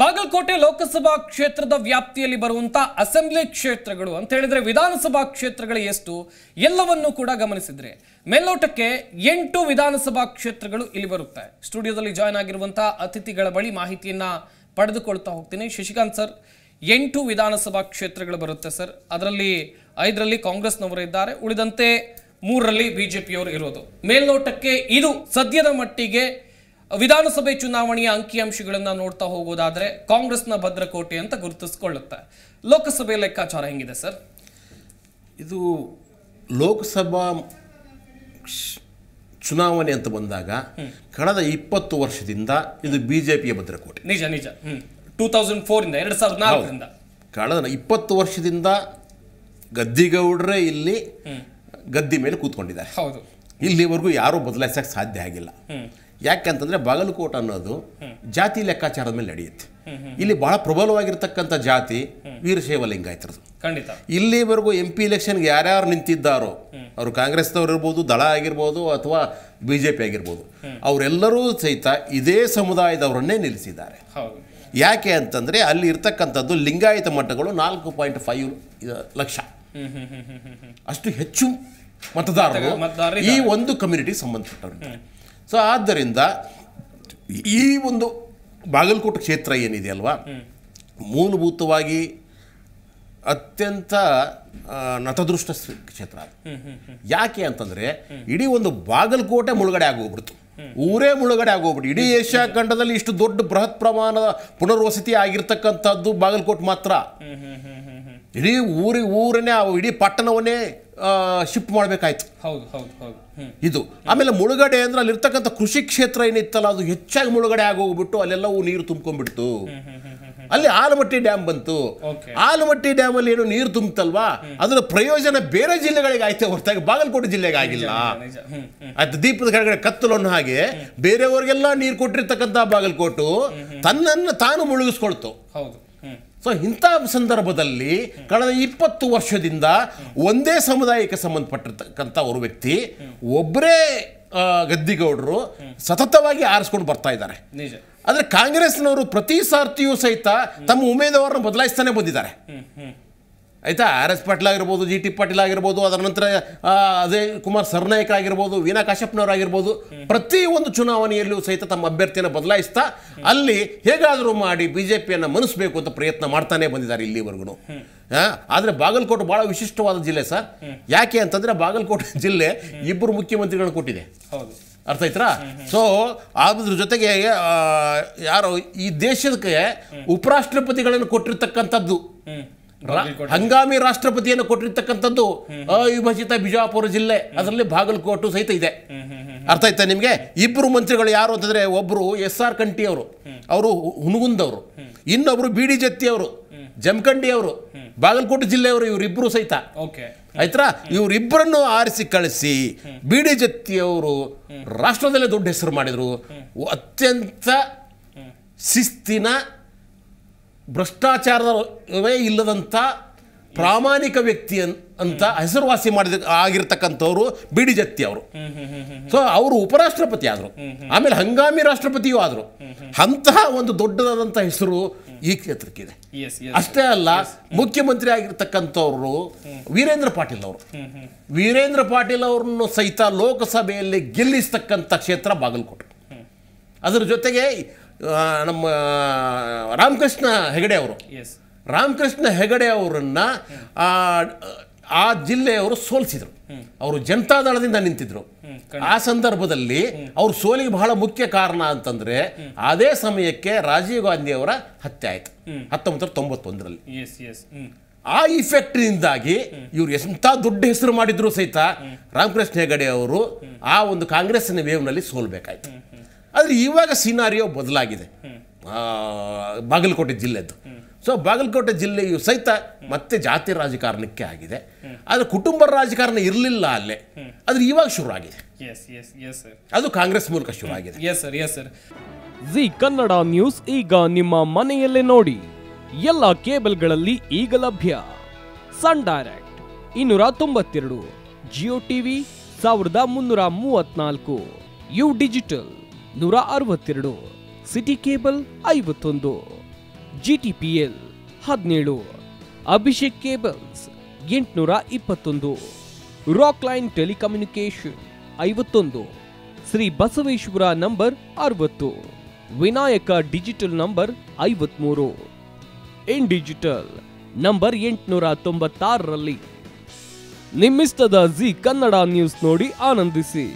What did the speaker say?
ಬಾಗಲಕೋಟೆ ಲೋಕಸಭಾ ಕ್ಷೇತ್ರದ ವ್ಯಾಪ್ತಿಯಲ್ಲಿ ಬರುವಂತಹ ಅಸೆಂಬ್ಲಿ ಕ್ಷೇತ್ರಗಳು ಅಂತ ಹೇಳಿದ್ರೆ ವಿಧಾನಸಭಾ ಕ್ಷೇತ್ರಗಳು ಎಷ್ಟು ಎಲ್ಲವನ್ನೂ ಕೂಡ ಗಮನಿಸಿದ್ರೆ ಮೇಲ್ನೋಟಕ್ಕೆ ಎಂಟು ವಿಧಾನಸಭಾ ಕ್ಷೇತ್ರಗಳು ಇಲ್ಲಿ ಬರುತ್ತೆ ಸ್ಟುಡಿಯೋದಲ್ಲಿ ಜಾಯ್ನ್ ಆಗಿರುವಂತಹ ಅತಿಥಿಗಳ ಬಳಿ ಮಾಹಿತಿಯನ್ನ ಪಡೆದುಕೊಳ್ತಾ ಹೋಗ್ತೀನಿ ಶಶಿಕಾಂತ್ ಸರ್ ಎಂಟು ವಿಧಾನಸಭಾ ಕ್ಷೇತ್ರಗಳು ಬರುತ್ತೆ ಸರ್ ಅದರಲ್ಲಿ ಐದರಲ್ಲಿ ಕಾಂಗ್ರೆಸ್ನವರು ಇದ್ದಾರೆ ಉಳಿದಂತೆ ಮೂರರಲ್ಲಿ ಬಿಜೆಪಿಯವರು ಇರೋದು ಮೇಲ್ನೋಟಕ್ಕೆ ಇದು ಸದ್ಯದ ಮಟ್ಟಿಗೆ ವಿಧಾನಸಭೆ ಚುನಾವಣೆಯ ಅಂಕಿಅಂಶಗಳನ್ನು ನೋಡ್ತಾ ಹೋಗೋದಾದ್ರೆ ಕಾಂಗ್ರೆಸ್ನ ಭದ್ರಕೋಟೆ ಅಂತ ಗುರುತಿಸ್ಕೊಳ್ಳುತ್ತೆ ಲೋಕಸಭೆ ಲೆಕ್ಕಾಚಾರ ಹೆಂಗಿದೆ ಸರ್ ಇದು ಲೋಕಸಭಾ ಚುನಾವಣೆ ಅಂತ ಬಂದಾಗ ಕಳೆದ ಇಪ್ಪತ್ತು ವರ್ಷದಿಂದ ಇದು ಬಿಜೆಪಿಯ ಭದ್ರಕೋಟೆ ನಿಜ ನಿಜ ಟೂ ತೌಸಂಡ್ ಫೋರಿಂದ ಎರಡು ಸಾವಿರದ ನಾಲ್ಕರಿಂದ ಕಳೆದ ಇಪ್ಪತ್ತು ವರ್ಷದಿಂದ ಗದ್ದಿಗೌಡ್ರೆ ಇಲ್ಲಿ ಗದ್ದಿ ಮೇಲೆ ಕೂತ್ಕೊಂಡಿದ್ದಾರೆ ಹೌದು ಇಲ್ಲಿವರೆಗೂ ಯಾರೂ ಬದಲಾಯಿಸಕ್ಕೆ ಸಾಧ್ಯ ಆಗಿಲ್ಲ ಯಾಕೆಂತಂದ್ರೆ ಬಾಗಲಕೋಟೆ ಅನ್ನೋದು ಜಾತಿ ಲೆಕ್ಕಾಚಾರದ ಮೇಲೆ ನಡೆಯುತ್ತೆ ಇಲ್ಲಿ ಬಹಳ ಪ್ರಬಲವಾಗಿರ್ತಕ್ಕಂಥ ಜಾತಿ ವೀರಶೈವ ಲಿಂಗಾಯತರದು ಖಂಡಿತ ಇಲ್ಲಿವರೆಗೂ ಎಂ ಪಿ ಇಲೆಕ್ಷನ್ಗೆ ಯಾರ್ಯಾರು ನಿಂತಿದ್ದಾರೋ ಅವರು ಕಾಂಗ್ರೆಸ್ನವರು ಇರ್ಬೋದು ದಳ ಆಗಿರ್ಬೋದು ಅಥವಾ ಬಿ ಜೆ ಪಿ ಆಗಿರ್ಬೋದು ಅವರೆಲ್ಲರೂ ಸಹಿತ ಇದೇ ಸಮುದಾಯದವರನ್ನೇ ನಿಲ್ಲಿಸಿದ್ದಾರೆ ಯಾಕೆ ಅಂತಂದರೆ ಅಲ್ಲಿ ಇರ್ತಕ್ಕಂಥದ್ದು ಲಿಂಗಾಯತ ಮಟ್ಟಗಳು ನಾಲ್ಕು ಪಾಯಿಂಟ್ ಫೈವ್ ಲಕ್ಷ ಅಷ್ಟು ಹೆಚ್ಚು ಮತದಾರರು ಈ ಒಂದು ಕಮ್ಯುನಿಟಿಗೆ ಸಂಬಂಧಪಟ್ಟವರು ಸೊ ಆದ್ದರಿಂದ ಈ ಒಂದು ಬಾಗಲಕೋಟೆ ಕ್ಷೇತ್ರ ಏನಿದೆ ಅಲ್ವಾ ಮೂಲಭೂತವಾಗಿ ಅತ್ಯಂತ ನತದೃಷ್ಟ ಕ್ಷೇತ್ರ ಅದು ಯಾಕೆ ಅಂತಂದರೆ ಇಡೀ ಒಂದು ಬಾಗಲಕೋಟೆ ಮುಳುಗಡೆ ಆಗೋಗ್ಬಿಡ್ತು ಊರೇ ಮುಳುಗಡೆ ಆಗೋಗ್ಬಿಟ್ಟು ಇಡೀ ಏಷ್ಯಾ ಖಂಡದಲ್ಲಿ ಇಷ್ಟು ದೊಡ್ಡ ಬೃಹತ್ ಪ್ರಮಾಣದ ಪುನರ್ವಸತಿ ಆಗಿರ್ತಕ್ಕಂಥದ್ದು ಬಾಗಲಕೋಟೆ ಮಾತ್ರ ಇಡೀ ಊರಿ ಊರನ್ನೇ ಇಡೀ ಪಟ್ಟಣವನ್ನೇ ಶಿಫ್ಟ್ ಮಾಡಬೇಕಾಯ್ತು ಹೌದು ಹೌದು ಇದು ಆಮೇಲೆ ಮುಳುಗಡೆ ಅಂದ್ರೆ ಅಲ್ಲಿರ್ತಕ್ಕಂಥ ಕೃಷಿ ಕ್ಷೇತ್ರ ಏನಿತ್ತಲ್ಲ ಅದು ಹೆಚ್ಚಾಗಿ ಮುಳುಗಡೆ ಆಗೋಗ್ಬಿಟ್ಟು ಅಲ್ಲೆಲ್ಲವೂ ನೀರು ತುಂಬ್ಕೊಂಡ್ಬಿಡ್ತು ಅಲ್ಲಿ ಆಲಮಟ್ಟಿ ಡ್ಯಾಮ್ ಬಂತು ಆಲಮಟ್ಟಿ ಡ್ಯಾಮ್ ಅಲ್ಲಿ ಏನು ನೀರು ತುಂಬ್ತಲ್ವಾ ಅದರ ಪ್ರಯೋಜನ ಬೇರೆ ಜಿಲ್ಲೆಗಳಿಗೆ ಆಯ್ತು ಹೊರತಾಗಿ ಬಾಗಲಕೋಟೆ ಜಿಲ್ಲೆಗೆ ಆಗಿಲ್ಲ ಆಯ್ತು ದೀಪದ ಕೆಳಗಡೆ ಅನ್ನೋ ಹಾಗೆ ಬೇರೆಯವರಿಗೆಲ್ಲ ನೀರು ಕೊಟ್ಟಿರ್ತಕ್ಕಂಥ ಬಾಗಲಕೋಟು ತನ್ನನ್ನು ತಾನು ಮುಳುಗಿಸ್ಕೊಳ್ತು ಹೌದು ಸೊ ಇಂಥ ಸಂದರ್ಭದಲ್ಲಿ ಕಳೆದ ಇಪ್ಪತ್ತು ವರ್ಷದಿಂದ ಒಂದೇ ಸಮುದಾಯಕ್ಕೆ ಸಂಬಂಧಪಟ್ಟಿರ್ತಕ್ಕಂಥ ಅವರು ವ್ಯಕ್ತಿ ಒಬ್ಬರೇ ಗದ್ದಿಗೌಡರು ಸತತವಾಗಿ ಆರಿಸ್ಕೊಂಡು ಬರ್ತಾ ಇದ್ದಾರೆ ಆದರೆ ಕಾಂಗ್ರೆಸ್ನವರು ಪ್ರತಿ ಸಾರ್ಥಿಯೂ ಸಹಿತ ತಮ್ಮ ಉಮೇದುವಾರನ ಬದಲಾಯಿಸ್ತಾನೆ ಬಂದಿದ್ದಾರೆ ಆಯಿತಾ ಆರ್ ಎಸ್ ಪಾಟೀಲ್ ಆಗಿರ್ಬೋದು ಜಿ ಟಿ ಪಾಟೀಲ್ ಆಗಿರ್ಬೋದು ಅದರ ನಂತರ ಅದೇ ಕುಮಾರ್ ಸರ್ನಾಯಕ್ ಆಗಿರ್ಬೋದು ವೀನಾ ಕಾಶ್ಯಪ್ನವರಾಗಿರ್ಬೋದು ಪ್ರತಿ ಒಂದು ಚುನಾವಣೆಯಲ್ಲೂ ಸಹಿತ ತಮ್ಮ ಅಭ್ಯರ್ಥಿಯನ್ನು ಬದಲಾಯಿಸ್ತಾ ಅಲ್ಲಿ ಹೇಗಾದರೂ ಮಾಡಿ ಬಿ ಜೆ ಪಿಯನ್ನು ಮನಸ್ಬೇಕು ಅಂತ ಪ್ರಯತ್ನ ಮಾಡ್ತಾನೆ ಬಂದಿದ್ದಾರೆ ಇಲ್ಲಿವರೆಗೂ ಆದರೆ ಬಾಗಲಕೋಟೆ ಭಾಳ ವಿಶಿಷ್ಟವಾದ ಜಿಲ್ಲೆ ಸರ್ ಯಾಕೆ ಅಂತಂದರೆ ಬಾಗಲಕೋಟೆ ಜಿಲ್ಲೆ ಇಬ್ಬರು ಮುಖ್ಯಮಂತ್ರಿಗಳನ್ನ ಕೊಟ್ಟಿದೆ ಅರ್ಥ ಆಯ್ತಾ ಸೊ ಅದ್ರ ಜೊತೆಗೆ ಯಾರು ಈ ದೇಶಕ್ಕೆ ಉಪರಾಷ್ಟ್ರಪತಿಗಳನ್ನು ಕೊಟ್ಟಿರ್ತಕ್ಕಂಥದ್ದು ಹಂಗಾಮಿ ರಾಷ್ಟ್ರಪತಿಯನ್ನು ಕೊಟ್ಟಿರ್ತಕ್ಕಂಥದ್ದು ಅವಿಭಜಿತ ಬಿಜಾಪುರ ಜಿಲ್ಲೆ ಅದರಲ್ಲಿ ಬಾಗಲಕೋಟು ಸಹಿತ ಇದೆ ಅರ್ಥ ಆಯ್ತಾ ನಿಮಗೆ ಇಬ್ಬರು ಮಂತ್ರಿಗಳು ಯಾರು ಅಂತಂದ್ರೆ ಒಬ್ಬರು ಎಸ್ ಆರ್ ಕಂಠಿ ಅವರು ಅವರು ಹುನಗುಂದವರು ಇನ್ನೊಬ್ರು ಬಿ ಡಿ ಜತ್ತಿ ಅವರು ಜಮಖಂಡಿ ಅವರು ಬಾಗಲಕೋಟೆ ಜಿಲ್ಲೆಯವರು ಇವರಿಬ್ಬರು ಸಹಿತ ಆಯ್ತಾ ಇವರಿಬ್ಬರನ್ನು ಆರಿಸಿ ಕಳಿಸಿ ಬಿ ಡಿ ಅವರು ರಾಷ್ಟ್ರದಲ್ಲೇ ದೊಡ್ಡ ಹೆಸರು ಮಾಡಿದರು ಅತ್ಯಂತ ಶಿಸ್ತಿನ ಭ್ರಷ್ಟಾಚಾರವೇ ಇಲ್ಲದಂಥ ಪ್ರಾಮಾಣಿಕ ವ್ಯಕ್ತಿ ಅಂತ ಹೆಸರುವಾಸಿ ಮಾಡಿದ ಆಗಿರ್ತಕ್ಕಂಥವ್ರು ಬಿಡಿ ಜತ್ತಿ ಅವರು ಸೊ ಅವರು ಉಪರಾಷ್ಟ್ರಪತಿ ಆದರು ಆಮೇಲೆ ಹಂಗಾಮಿ ರಾಷ್ಟ್ರಪತಿಯೂ ಆದರು ಅಂತಹ ಒಂದು ದೊಡ್ಡದಾದಂಥ ಹೆಸರು ಈ ಕ್ಷೇತ್ರಕ್ಕಿದೆ ಅಷ್ಟೇ ಅಲ್ಲ ಮುಖ್ಯಮಂತ್ರಿ ಆಗಿರ್ತಕ್ಕಂಥವ್ರು ವೀರೇಂದ್ರ ಪಾಟೀಲ್ ಅವರು ವೀರೇಂದ್ರ ಪಾಟೀಲ್ ಅವ್ರನ್ನು ಸಹಿತ ಲೋಕಸಭೆಯಲ್ಲಿ ಗೆಲ್ಲಿಸ್ತಕ್ಕಂಥ ಕ್ಷೇತ್ರ ಬಾಗಲಕೋಟೆ ಅದರ ಜೊತೆಗೆ ನಮ್ಮ ರಾಮಕೃಷ್ಣ ಹೆಗಡೆ ಅವರು ರಾಮಕೃಷ್ಣ ಹೆಗಡೆ ಅವರನ್ನು ಆ ಜಿಲ್ಲೆಯವರು ಸೋಲಿಸಿದರು ಅವರು ಜನತಾದಳದಿಂದ ನಿಂತಿದ್ರು ಆ ಸಂದರ್ಭದಲ್ಲಿ ಅವ್ರ ಸೋಲಿಗೆ ಬಹಳ ಮುಖ್ಯ ಕಾರಣ ಅಂತಂದ್ರೆ ಅದೇ ಸಮಯಕ್ಕೆ ರಾಜೀವ್ ಗಾಂಧಿ ಅವರ ಹತ್ಯೆ ಆಯ್ತು ಹತ್ತೊಂಬತ್ತು ತೊಂಬತ್ತೊಂದರಲ್ಲಿ ಆ ಇಫೆಕ್ಟ್ನಿಂದಾಗಿ ಇವ್ರು ಎಂಥ ದೊಡ್ಡ ಹೆಸರು ಮಾಡಿದ್ರು ಸಹಿತ ರಾಮಕೃಷ್ಣ ಹೆಗಡೆ ಅವರು ಆ ಒಂದು ಕಾಂಗ್ರೆಸ್ನ ವೇವ್ನಲ್ಲಿ ಸೋಲ್ಬೇಕಾಯ್ತು ಆದರೆ ಇವಾಗ ಸಿನಾರಿಯೋ ಬದಲಾಗಿದೆ ಬಾಗಲಕೋಟೆ ಜಿಲ್ಲೆದ್ದು ಸೊ ಬಾಗಲಕೋಟೆ ಜಿಲ್ಲೆಯು ಸಹಿತ ಮತ್ತೆ ಜಾತಿ ರಾಜಕಾರಣಕ್ಕೆ ಆಗಿದೆ ಆದರೆ ಕುಟುಂಬ ರಾಜಕಾರಣ ಇರಲಿಲ್ಲ ಅಲ್ಲೇ ಆದರೆ ಇವಾಗ ಶುರು ಆಗಿದೆ ಅದು ಕಾಂಗ್ರೆಸ್ ಮೂಲಕ ಶುರು ಆಗಿದೆ ಜಿ ಕನ್ನಡ ನ್ಯೂಸ್ ಈಗ ನಿಮ್ಮ ಮನೆಯಲ್ಲೇ ನೋಡಿ ಎಲ್ಲ ಕೇಬಲ್ಗಳಲ್ಲಿ ಈಗ ಲಭ್ಯ ಸನ್ ಡೈರೆಕ್ಟ್ ಇನ್ನೂರ ತೊಂಬತ್ತೆರಡು ಜಿಯೋ ಟಿವಿ ಸಾವಿರದ ಮುನ್ನೂರ ಮೂವತ್ನಾಲ್ಕು ಯು ಡಿಜಿಟಲ್ ನೂರ ಅರವತ್ತೆರಡು ಸಿಟಿ ಕೇಬಲ್ ಐವತ್ತೊಂದು ಜಿಟಿಪಿಎಲ್ ಹದಿನೇಳು ಅಭಿಷೇಕ್ ಕೇಬಲ್ಸ್ ಎಂಟುನೂರ ಇಪ್ಪತ್ತೊಂದು ರಾಕ್ ಲೈನ್ ಟೆಲಿಕಮ್ಯುನಿಕೇಶನ್ ಐವತ್ತೊಂದು ಶ್ರೀ ಬಸವೇಶ್ವರ ನಂಬರ್ ಅರವತ್ತು ವಿನಾಯಕ ಡಿಜಿಟಲ್ ನಂಬರ್ ಐವತ್ಮೂರು ಇನ್ ಡಿಜಿಟಲ್ ನಂಬರ್ ಎಂಟುನೂರ ತೊಂಬತ್ತಾರರಲ್ಲಿ ನಿಮ್ಮಿಸ್ತದ ಜಿ ಕನ್ನಡ ನ್ಯೂಸ್ ನೋಡಿ ಆನಂದಿಸಿ